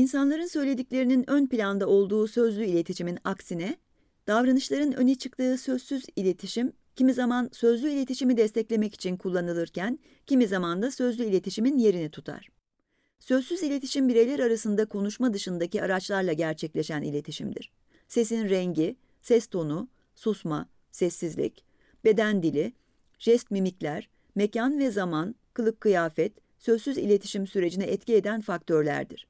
İnsanların söylediklerinin ön planda olduğu sözlü iletişimin aksine, davranışların öne çıktığı sözsüz iletişim, kimi zaman sözlü iletişimi desteklemek için kullanılırken, kimi zaman da sözlü iletişimin yerini tutar. Sözsüz iletişim bireyler arasında konuşma dışındaki araçlarla gerçekleşen iletişimdir. Sesin rengi, ses tonu, susma, sessizlik, beden dili, jest mimikler, mekan ve zaman, kılık kıyafet, sözsüz iletişim sürecine etki eden faktörlerdir.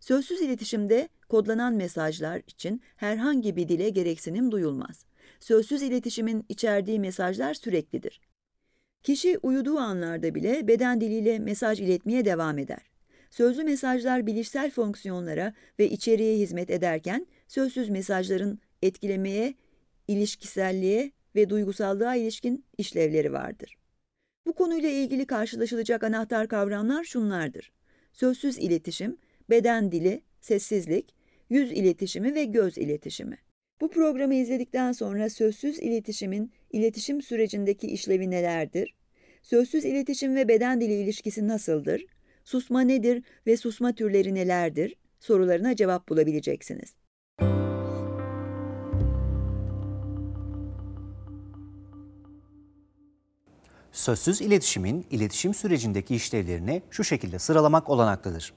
Sözsüz iletişimde kodlanan mesajlar için herhangi bir dile gereksinim duyulmaz. Sözsüz iletişimin içerdiği mesajlar süreklidir. Kişi uyuduğu anlarda bile beden diliyle mesaj iletmeye devam eder. Sözlü mesajlar bilişsel fonksiyonlara ve içeriğe hizmet ederken sözsüz mesajların etkilemeye, ilişkiselliğe ve duygusallığa ilişkin işlevleri vardır. Bu konuyla ilgili karşılaşılacak anahtar kavramlar şunlardır. Sözsüz iletişim, beden dili, sessizlik, yüz iletişimi ve göz iletişimi. Bu programı izledikten sonra sözsüz iletişimin iletişim sürecindeki işlevi nelerdir? Sözsüz iletişim ve beden dili ilişkisi nasıldır? Susma nedir ve susma türleri nelerdir? Sorularına cevap bulabileceksiniz. Sözsüz iletişimin iletişim sürecindeki işlevlerini şu şekilde sıralamak olanaklıdır.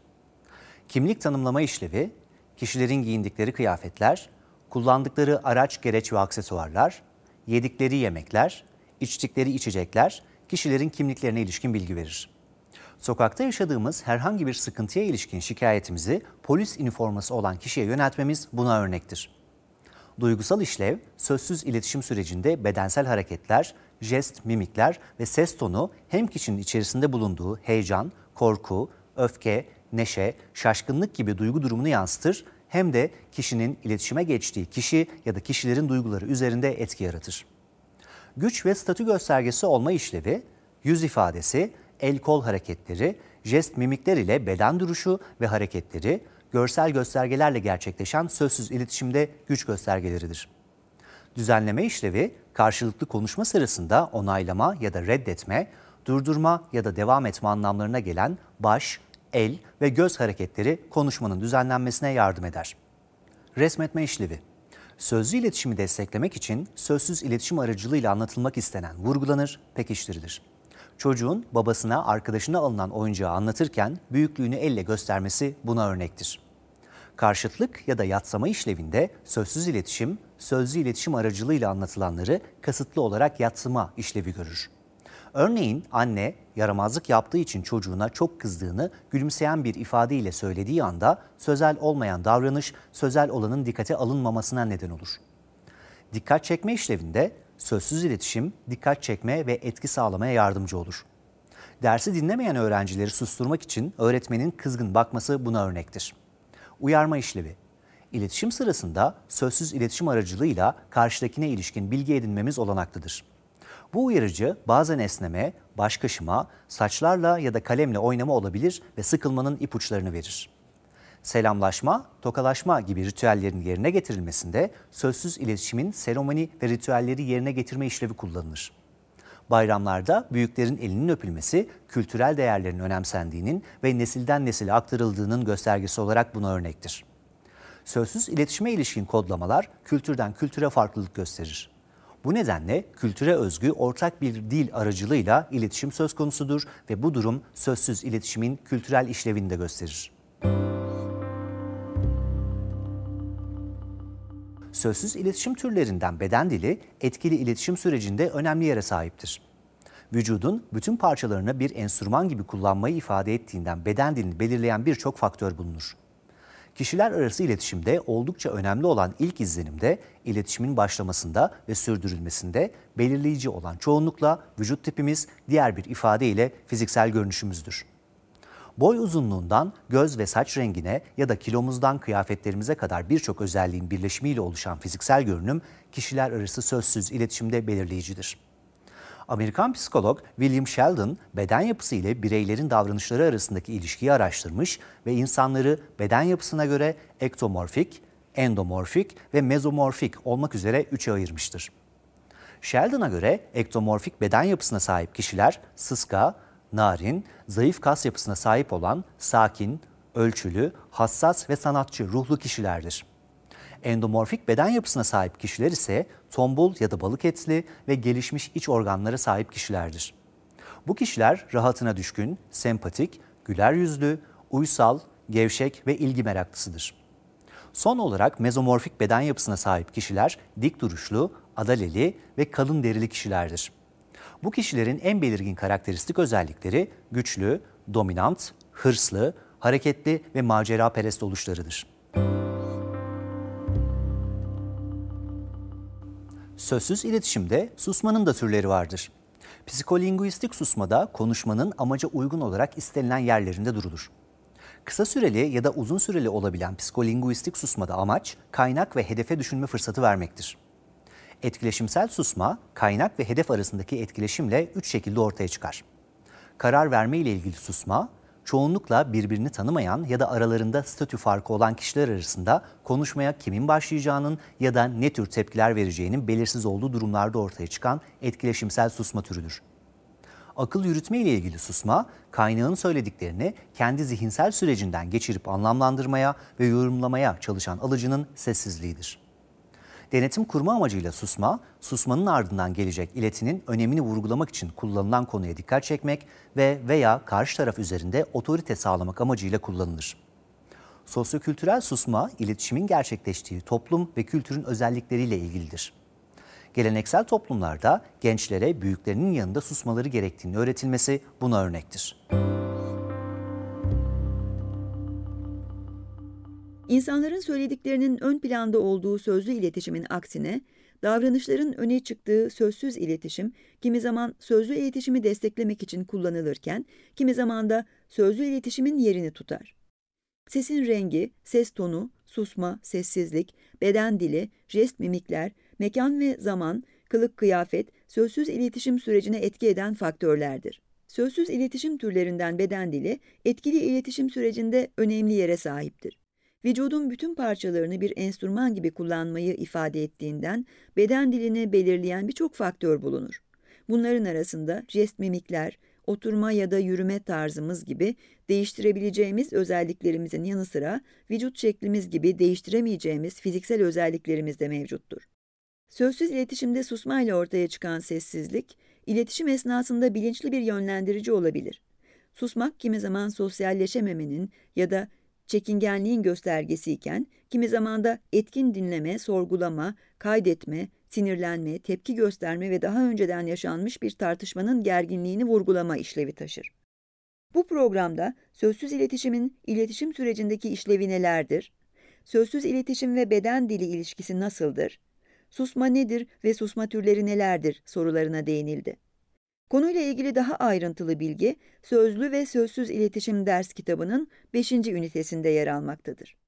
Kimlik tanımlama işlevi, kişilerin giyindikleri kıyafetler, kullandıkları araç, gereç ve aksesuarlar, yedikleri yemekler, içtikleri içecekler kişilerin kimliklerine ilişkin bilgi verir. Sokakta yaşadığımız herhangi bir sıkıntıya ilişkin şikayetimizi polis üniforması olan kişiye yöneltmemiz buna örnektir. Duygusal işlev, sözsüz iletişim sürecinde bedensel hareketler, jest, mimikler ve ses tonu hem kişinin içerisinde bulunduğu heyecan, korku, öfke, neşe, şaşkınlık gibi duygu durumunu yansıtır hem de kişinin iletişime geçtiği kişi ya da kişilerin duyguları üzerinde etki yaratır. Güç ve statü göstergesi olma işlevi, yüz ifadesi, el kol hareketleri, jest mimikler ile beden duruşu ve hareketleri, görsel göstergelerle gerçekleşen sözsüz iletişimde güç göstergeleridir. Düzenleme işlevi, karşılıklı konuşma sırasında onaylama ya da reddetme, durdurma ya da devam etme anlamlarına gelen baş, el ve göz hareketleri konuşmanın düzenlenmesine yardım eder. Resmetme işlevi Sözlü iletişimi desteklemek için sözsüz iletişim aracılığıyla anlatılmak istenen vurgulanır, pekiştirilir. Çocuğun babasına, arkadaşına alınan oyuncağı anlatırken büyüklüğünü elle göstermesi buna örnektir. Karşıtlık ya da yatsama işlevinde sözsüz iletişim, sözlü iletişim aracılığıyla anlatılanları kasıtlı olarak yatsıma işlevi görür. Örneğin anne yaramazlık yaptığı için çocuğuna çok kızdığını gülümseyen bir ifadeyle söylediği anda sözel olmayan davranış sözel olanın dikkate alınmamasına neden olur. Dikkat çekme işlevinde sözsüz iletişim dikkat çekme ve etki sağlamaya yardımcı olur. Dersi dinlemeyen öğrencileri susturmak için öğretmenin kızgın bakması buna örnektir. Uyarma işlevi İletişim sırasında sözsüz iletişim aracılığıyla karşıdakine ilişkin bilgi edinmemiz olanaklıdır. Bu uyarıcı bazen esneme, baş kaşıma, saçlarla ya da kalemle oynama olabilir ve sıkılmanın ipuçlarını verir. Selamlaşma, tokalaşma gibi ritüellerin yerine getirilmesinde sözsüz iletişimin seremoni ve ritüelleri yerine getirme işlevi kullanılır. Bayramlarda büyüklerin elinin öpülmesi kültürel değerlerin önemsendiğinin ve nesilden nesile aktarıldığının göstergesi olarak buna örnektir. Sözsüz iletişime ilişkin kodlamalar kültürden kültüre farklılık gösterir. Bu nedenle kültüre özgü ortak bir dil aracılığıyla iletişim söz konusudur ve bu durum sözsüz iletişimin kültürel işlevini de gösterir. Sözsüz iletişim türlerinden beden dili etkili iletişim sürecinde önemli yere sahiptir vücudun bütün parçalarını bir enstrüman gibi kullanmayı ifade ettiğinden beden dilini belirleyen birçok faktör bulunur. Kişiler arası iletişimde oldukça önemli olan ilk izlenimde iletişimin başlamasında ve sürdürülmesinde belirleyici olan çoğunlukla vücut tipimiz diğer bir ifadeyle fiziksel görünüşümüzdür. Boy uzunluğundan göz ve saç rengine ya da kilomuzdan kıyafetlerimize kadar birçok özelliğin birleşimiyle oluşan fiziksel görünüm kişiler arası sözsüz iletişimde belirleyicidir. Amerikan psikolog William Sheldon beden yapısı ile bireylerin davranışları arasındaki ilişkiyi araştırmış ve insanları beden yapısına göre ektomorfik, endomorfik ve mezomorfik olmak üzere üçe ayırmıştır. Sheldon'a göre ektomorfik beden yapısına sahip kişiler sıska, narin, zayıf kas yapısına sahip olan sakin, ölçülü, hassas ve sanatçı ruhlu kişilerdir. Endomorfik beden yapısına sahip kişiler ise tombul ya da balık etli ve gelişmiş iç organlara sahip kişilerdir. Bu kişiler rahatına düşkün, sempatik, güler yüzlü, uysal, gevşek ve ilgi meraklısıdır. Son olarak mezomorfik beden yapısına sahip kişiler dik duruşlu, adaleli ve kalın derili kişilerdir. Bu kişilerin en belirgin karakteristik özellikleri güçlü, dominant, hırslı, hareketli ve macera perest oluşlarıdır. Sözsüz iletişimde susmanın da türleri vardır. Psikolinguistik susmada konuşmanın amaca uygun olarak istenilen yerlerinde durulur. Kısa süreli ya da uzun süreli olabilen psikolinguistik susmada amaç kaynak ve hedefe düşünme fırsatı vermektir. Etkileşimsel susma kaynak ve hedef arasındaki etkileşimle üç şekilde ortaya çıkar. Karar verme ile ilgili susma, çoğunlukla birbirini tanımayan ya da aralarında statü farkı olan kişiler arasında konuşmaya kimin başlayacağının ya da ne tür tepkiler vereceğinin belirsiz olduğu durumlarda ortaya çıkan etkileşimsel susma türüdür. Akıl yürütme ile ilgili susma, kaynağın söylediklerini kendi zihinsel sürecinden geçirip anlamlandırmaya ve yorumlamaya çalışan alıcının sessizliğidir. Denetim kurma amacıyla susma, susmanın ardından gelecek iletinin önemini vurgulamak için kullanılan konuya dikkat çekmek ve veya karşı taraf üzerinde otorite sağlamak amacıyla kullanılır. Sosyokültürel susma, iletişimin gerçekleştiği toplum ve kültürün özellikleriyle ilgilidir. Geleneksel toplumlarda gençlere büyüklerinin yanında susmaları gerektiğini öğretilmesi buna örnektir. Müzik İnsanların söylediklerinin ön planda olduğu sözlü iletişimin aksine, davranışların öne çıktığı sözsüz iletişim, kimi zaman sözlü iletişimi desteklemek için kullanılırken, kimi zaman da sözlü iletişimin yerini tutar. Sesin rengi, ses tonu, susma, sessizlik, beden dili, jest mimikler, mekan ve zaman, kılık kıyafet, sözsüz iletişim sürecine etki eden faktörlerdir. Sözsüz iletişim türlerinden beden dili, etkili iletişim sürecinde önemli yere sahiptir vücudun bütün parçalarını bir enstrüman gibi kullanmayı ifade ettiğinden beden dilini belirleyen birçok faktör bulunur. Bunların arasında jest mimikler, oturma ya da yürüme tarzımız gibi değiştirebileceğimiz özelliklerimizin yanı sıra vücut şeklimiz gibi değiştiremeyeceğimiz fiziksel özelliklerimiz de mevcuttur. Sözsüz iletişimde susmayla ortaya çıkan sessizlik, iletişim esnasında bilinçli bir yönlendirici olabilir. Susmak kimi zaman sosyalleşememenin ya da çekingenliğin göstergesi iken kimi da etkin dinleme, sorgulama, kaydetme, sinirlenme, tepki gösterme ve daha önceden yaşanmış bir tartışmanın gerginliğini vurgulama işlevi taşır. Bu programda sözsüz iletişimin iletişim sürecindeki işlevi nelerdir? Sözsüz iletişim ve beden dili ilişkisi nasıldır? Susma nedir ve susma türleri nelerdir sorularına değinildi. Konuyla ilgili daha ayrıntılı bilgi Sözlü ve Sözsüz İletişim Ders kitabının 5. ünitesinde yer almaktadır.